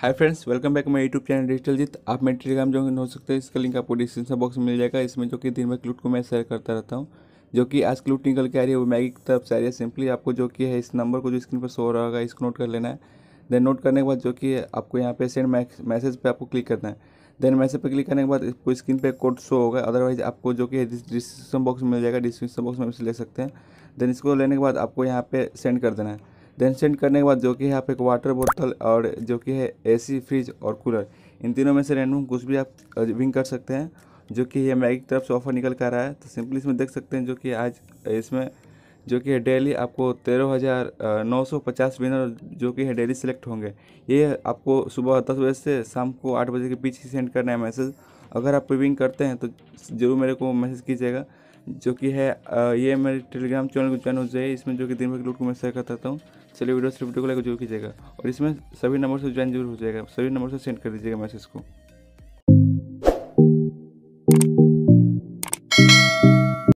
hi friends welcome back my YouTube channel digital Jeet आप मेरे Telegram जो हो सकते हैं इसका लिंक आपको डिस्क्रिप्शन बॉक्स में मिल जाएगा इसमें जो कि दिन में क्लूट को मैं शेयर करता रहता हूँ जो कि आज क्लूट निकल के आ रही है वो मैगी की तरफ से आ रही है सिंपली आपको जो कि है इस नंबर को जो स्क्रीन पर शो हो रहेगा इसको नोट कर लेना है देन नोट करने के बाद जो कि आपको यहाँ पे सेंड मैसेज पर आपको क्लिक करना है देन मैसेज पर क्लिक करने के बाद स्क्रीन पर कोड शो होगा अदरवाइज आपको जो कि डिस्क्रिप्शन बॉक्स में मिल जाएगा डिस्क्रिप्शन बॉक्स में इसे ले सकते हैं देन इसको लेने के बाद आपको यहाँ पर सेंड कर देना है देन सेंड करने के बाद जो कि है आप एक वाटर बोतल और जो कि है एसी फ्रिज और कूलर इन तीनों में से रैंडम कुछ भी आप विंग कर सकते हैं जो कि ये मैगी की तरफ से ऑफर निकल कर रहा है तो सिंपली इसमें देख सकते हैं जो कि आज इसमें जो कि है डेली आपको तेरह हज़ार नौ सौ पचास विनर जो कि है डेली सिलेक्ट होंगे ये आपको सुबह दस बजे से शाम को आठ बजे के बीच ही सेंड करना है मैसेज अगर आप विविंग करते हैं तो ज़रूर मेरे को मैसेज कीजिएगा जो कि है ये मेरे टेलीग्राम चैनल को ज्वाइन हो जाए इसमें जो कि दिन भर के लूट को मैं शेयर करता हूँ चलिए वीडियो से वीडियो को लेकर जरूर कीजिएगा और इसमें सभी नंबर से ज्वाइन जरूर हो जाएगा सभी नंबर से सेंड कर दीजिएगा मैसेज को